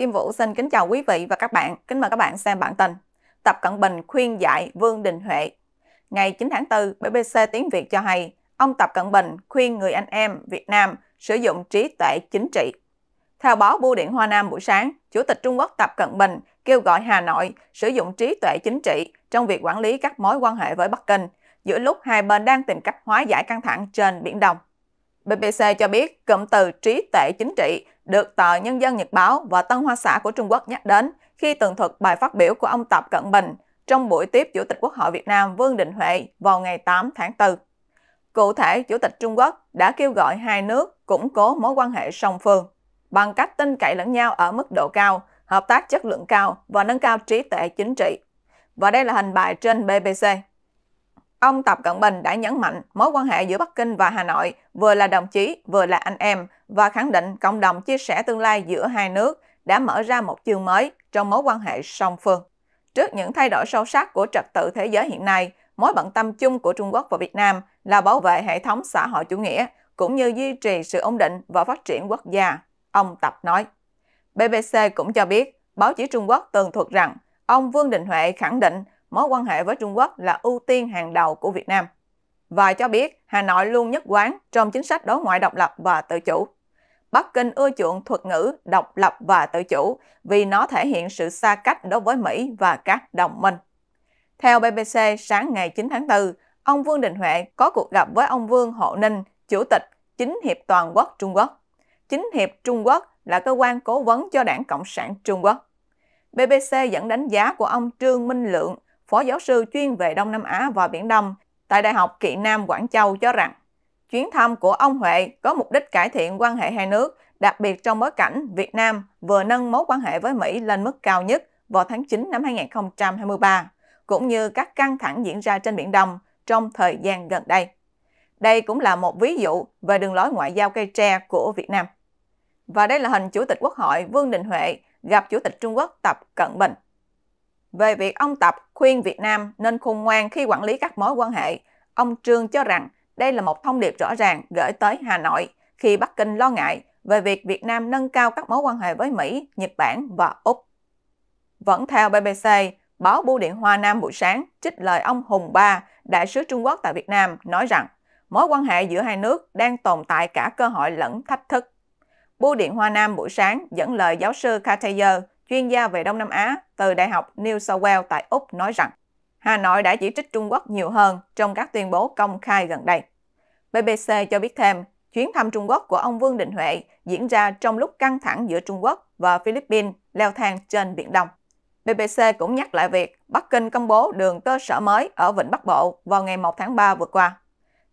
Kim Vũ xin kính chào quý vị và các bạn. Kính mời các bạn xem bản tin. Tập Cận Bình khuyên dạy Vương Đình Huệ. Ngày 9 tháng 4, BBC Tiếng Việt cho hay, ông Tập Cận Bình khuyên người anh em Việt Nam sử dụng trí tuệ chính trị. Theo báo Bưu điện Hoa Nam buổi sáng, Chủ tịch Trung Quốc Tập Cận Bình kêu gọi Hà Nội sử dụng trí tuệ chính trị trong việc quản lý các mối quan hệ với Bắc Kinh, giữa lúc hai bên đang tìm cách hóa giải căng thẳng trên Biển Đông. BBC cho biết cụm từ trí tuệ chính trị được tờ Nhân dân Nhật Báo và Tân Hoa Xã của Trung Quốc nhắc đến khi tường thuật bài phát biểu của ông Tập Cận Bình trong buổi tiếp Chủ tịch Quốc hội Việt Nam Vương Đình Huệ vào ngày 8 tháng 4. Cụ thể, Chủ tịch Trung Quốc đã kêu gọi hai nước củng cố mối quan hệ song phương bằng cách tin cậy lẫn nhau ở mức độ cao, hợp tác chất lượng cao và nâng cao trí tuệ chính trị. Và đây là hình bài trên BBC. Ông Tập Cận Bình đã nhấn mạnh mối quan hệ giữa Bắc Kinh và Hà Nội vừa là đồng chí vừa là anh em và khẳng định cộng đồng chia sẻ tương lai giữa hai nước đã mở ra một chương mới trong mối quan hệ song phương. Trước những thay đổi sâu sắc của trật tự thế giới hiện nay, mối bận tâm chung của Trung Quốc và Việt Nam là bảo vệ hệ thống xã hội chủ nghĩa cũng như duy trì sự ổn định và phát triển quốc gia, ông Tập nói. BBC cũng cho biết, báo chí Trung Quốc tường thuật rằng ông Vương Đình Huệ khẳng định mối quan hệ với Trung Quốc là ưu tiên hàng đầu của Việt Nam. Và cho biết Hà Nội luôn nhất quán trong chính sách đối ngoại độc lập và tự chủ. Bắc Kinh ưa chuộng thuật ngữ độc lập và tự chủ vì nó thể hiện sự xa cách đối với Mỹ và các đồng minh. Theo BBC, sáng ngày 9 tháng 4, ông Vương Đình Huệ có cuộc gặp với ông Vương Hộ Ninh, Chủ tịch Chính hiệp Toàn quốc Trung Quốc. Chính hiệp Trung Quốc là cơ quan cố vấn cho đảng Cộng sản Trung Quốc. BBC dẫn đánh giá của ông Trương Minh Lượng, Phó giáo sư chuyên về Đông Nam Á và Biển Đông tại Đại học Kỵ Nam Quảng Châu cho rằng chuyến thăm của ông Huệ có mục đích cải thiện quan hệ hai nước, đặc biệt trong bối cảnh Việt Nam vừa nâng mối quan hệ với Mỹ lên mức cao nhất vào tháng 9 năm 2023, cũng như các căng thẳng diễn ra trên Biển Đông trong thời gian gần đây. Đây cũng là một ví dụ về đường lối ngoại giao cây tre của Việt Nam. Và đây là hình Chủ tịch Quốc hội Vương Đình Huệ gặp Chủ tịch Trung Quốc Tập Cận Bình. Về việc ông Tập khuyên Việt Nam nên khôn ngoan khi quản lý các mối quan hệ, ông Trương cho rằng đây là một thông điệp rõ ràng gửi tới Hà Nội khi Bắc Kinh lo ngại về việc Việt Nam nâng cao các mối quan hệ với Mỹ, Nhật Bản và Úc. Vẫn theo BBC, báo Bưu điện Hoa Nam buổi sáng trích lời ông Hùng Ba, đại sứ Trung Quốc tại Việt Nam, nói rằng mối quan hệ giữa hai nước đang tồn tại cả cơ hội lẫn thách thức. Bưu điện Hoa Nam buổi sáng dẫn lời giáo sư Cartier, chuyên gia về Đông Nam Á từ Đại học New South Wales tại Úc nói rằng Hà Nội đã chỉ trích Trung Quốc nhiều hơn trong các tuyên bố công khai gần đây. BBC cho biết thêm, chuyến thăm Trung Quốc của ông Vương Đình Huệ diễn ra trong lúc căng thẳng giữa Trung Quốc và Philippines leo thang trên Biển Đông. BBC cũng nhắc lại việc Bắc Kinh công bố đường cơ sở mới ở Vịnh Bắc Bộ vào ngày 1 tháng 3 vừa qua.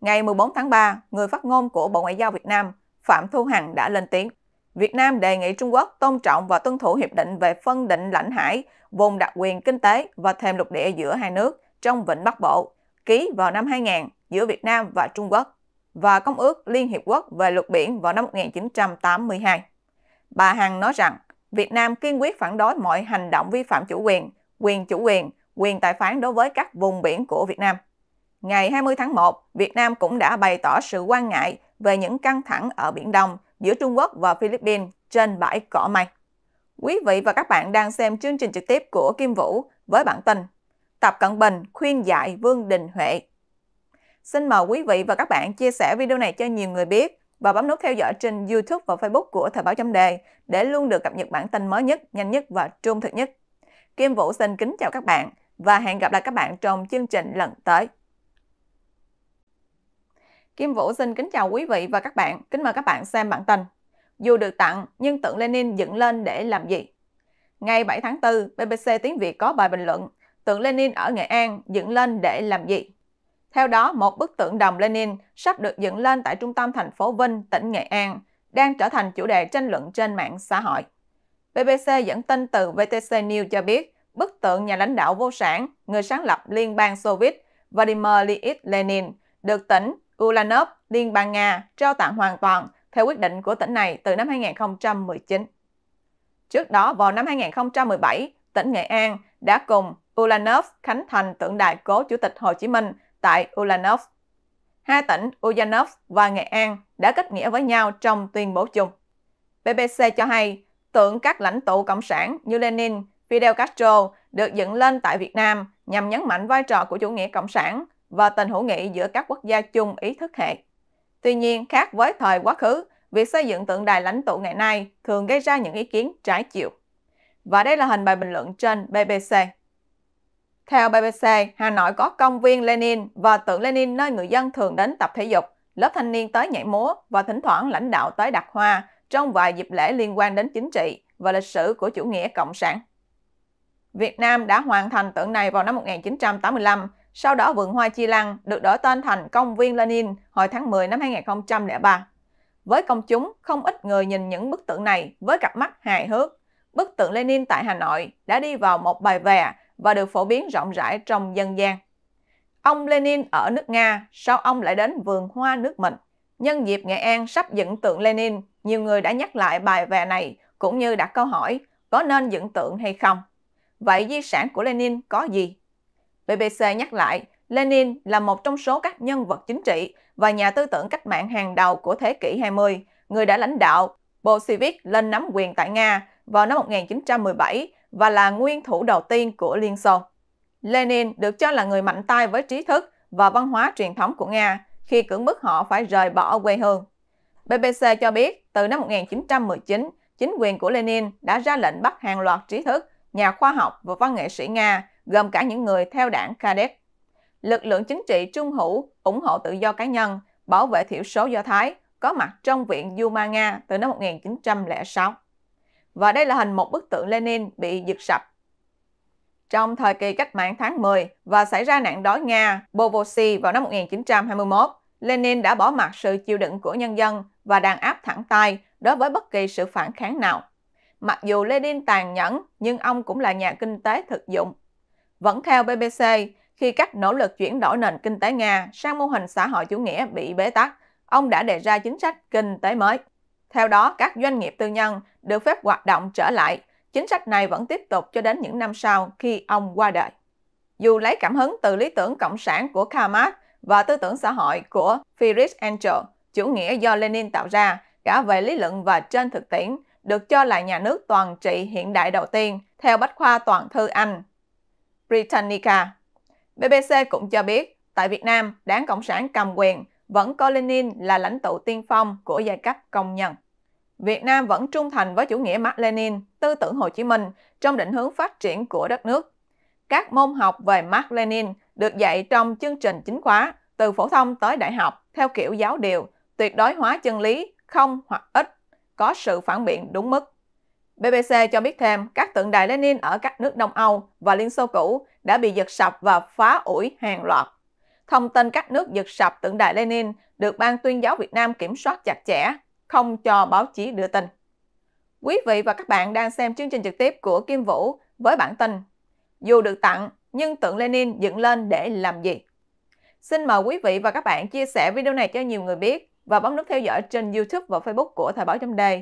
Ngày 14 tháng 3, người phát ngôn của Bộ Ngoại giao Việt Nam Phạm Thu Hằng đã lên tiếng. Việt Nam đề nghị Trung Quốc tôn trọng và tuân thủ hiệp định về phân định lãnh hải, vùng đặc quyền kinh tế và thềm lục địa giữa hai nước trong Vịnh Bắc Bộ, ký vào năm 2000 giữa Việt Nam và Trung Quốc và Công ước Liên Hiệp Quốc về luật biển vào năm 1982. Bà Hằng nói rằng Việt Nam kiên quyết phản đối mọi hành động vi phạm chủ quyền, quyền chủ quyền, quyền tài phán đối với các vùng biển của Việt Nam. Ngày 20 tháng 1, Việt Nam cũng đã bày tỏ sự quan ngại về những căng thẳng ở Biển Đông giữa Trung Quốc và Philippines trên bãi cỏ mây. Quý vị và các bạn đang xem chương trình trực tiếp của Kim Vũ với bản tin Tập Cận Bình khuyên dạy Vương Đình Huệ. Xin mời quý vị và các bạn chia sẻ video này cho nhiều người biết và bấm nút theo dõi trên YouTube và Facebook của Thời báo chấm đề để luôn được cập nhật bản tin mới nhất, nhanh nhất và trung thực nhất. Kim Vũ xin kính chào các bạn và hẹn gặp lại các bạn trong chương trình lần tới. Kim Vũ xin kính chào quý vị và các bạn. Kính mời các bạn xem bản tin. Dù được tặng, nhưng tượng Lenin dựng lên để làm gì? Ngày 7 tháng 4, BBC Tiếng Việt có bài bình luận Tượng Lenin ở Nghệ An dựng lên để làm gì? Theo đó, một bức tượng đồng Lenin sắp được dựng lên tại trung tâm thành phố Vinh, tỉnh Nghệ An, đang trở thành chủ đề tranh luận trên mạng xã hội. BBC dẫn tin từ VTC News cho biết, bức tượng nhà lãnh đạo vô sản, người sáng lập Liên bang Soviet Vladimir Ilyich Lenin, được tỉnh Ulanov, Liên bang Nga trao tặng hoàn toàn theo quyết định của tỉnh này từ năm 2019. Trước đó vào năm 2017, tỉnh Nghệ An đã cùng Ulanov khánh thành tượng đài cố Chủ tịch Hồ Chí Minh tại Ulanov. Hai tỉnh Ulanov và Nghệ An đã kết nghĩa với nhau trong tuyên bố chung. BBC cho hay, tượng các lãnh tụ cộng sản như Lenin, Fidel Castro được dựng lên tại Việt Nam nhằm nhấn mạnh vai trò của chủ nghĩa cộng sản và tình hữu nghị giữa các quốc gia chung ý thức hệ. Tuy nhiên, khác với thời quá khứ, việc xây dựng tượng đài lãnh tụ ngày nay thường gây ra những ý kiến trái chiều. Và đây là hình bài bình luận trên BBC. Theo BBC, Hà Nội có công viên Lenin và tượng Lenin nơi người dân thường đến tập thể dục, lớp thanh niên tới nhảy múa và thỉnh thoảng lãnh đạo tới đặt hoa trong vài dịp lễ liên quan đến chính trị và lịch sử của chủ nghĩa Cộng sản. Việt Nam đã hoàn thành tượng này vào năm 1985 sau đó vườn hoa Chi Lăng được đổi tên thành công viên Lenin hồi tháng 10 năm 2003. Với công chúng, không ít người nhìn những bức tượng này với cặp mắt hài hước. Bức tượng Lenin tại Hà Nội đã đi vào một bài vè và được phổ biến rộng rãi trong dân gian. Ông Lenin ở nước Nga, sau ông lại đến vườn hoa nước mình? Nhân dịp Nghệ An sắp dựng tượng Lenin, nhiều người đã nhắc lại bài vè này cũng như đặt câu hỏi có nên dựng tượng hay không. Vậy di sản của Lenin có gì? BBC nhắc lại, Lenin là một trong số các nhân vật chính trị và nhà tư tưởng cách mạng hàng đầu của thế kỷ 20, người đã lãnh đạo Bolshevik lên nắm quyền tại Nga vào năm 1917 và là nguyên thủ đầu tiên của Liên Xô. Lenin được cho là người mạnh tay với trí thức và văn hóa truyền thống của Nga khi cưỡng bức họ phải rời bỏ quê hương. BBC cho biết, từ năm 1919, chính quyền của Lenin đã ra lệnh bắt hàng loạt trí thức, nhà khoa học và văn nghệ sĩ Nga gồm cả những người theo đảng Kadet. Lực lượng chính trị trung hữu ủng hộ tự do cá nhân, bảo vệ thiểu số Do Thái, có mặt trong viện Duma Nga từ năm 1906. Và đây là hình một bức tượng Lenin bị giật sập. Trong thời kỳ cách mạng tháng 10 và xảy ra nạn đói Nga, Bovosi vào năm 1921, Lenin đã bỏ mặt sự chịu đựng của nhân dân và đàn áp thẳng tay đối với bất kỳ sự phản kháng nào. Mặc dù Lenin tàn nhẫn, nhưng ông cũng là nhà kinh tế thực dụng vẫn theo BBC, khi các nỗ lực chuyển đổi nền kinh tế Nga sang mô hình xã hội chủ nghĩa bị bế tắc, ông đã đề ra chính sách kinh tế mới. Theo đó, các doanh nghiệp tư nhân được phép hoạt động trở lại. Chính sách này vẫn tiếp tục cho đến những năm sau khi ông qua đời. Dù lấy cảm hứng từ lý tưởng cộng sản của Karl Marx và tư tưởng xã hội của Friedrich Engels, chủ nghĩa do Lenin tạo ra cả về lý luận và trên thực tiễn, được cho là nhà nước toàn trị hiện đại đầu tiên theo bách khoa toàn thư Anh Britannica. BBC cũng cho biết, tại Việt Nam, đảng Cộng sản cầm quyền vẫn coi Lenin là lãnh tụ tiên phong của giai cấp công nhân. Việt Nam vẫn trung thành với chủ nghĩa Mác Lenin, tư tưởng Hồ Chí Minh trong định hướng phát triển của đất nước. Các môn học về Mác Lenin được dạy trong chương trình chính khóa từ phổ thông tới đại học theo kiểu giáo điều, tuyệt đối hóa chân lý, không hoặc ít, có sự phản biện đúng mức. BBC cho biết thêm các tượng đài Lenin ở các nước Đông Âu và Liên Xô cũ đã bị giật sập và phá ủi hàng loạt. Thông tin các nước giật sập tượng đài Lenin được Ban tuyên giáo Việt Nam kiểm soát chặt chẽ, không cho báo chí đưa tin. Quý vị và các bạn đang xem chương trình trực tiếp của Kim Vũ với bản tin Dù được tặng, nhưng tượng Lenin dựng lên để làm gì? Xin mời quý vị và các bạn chia sẻ video này cho nhiều người biết và bấm nút theo dõi trên YouTube và Facebook của Thời báo chấm đề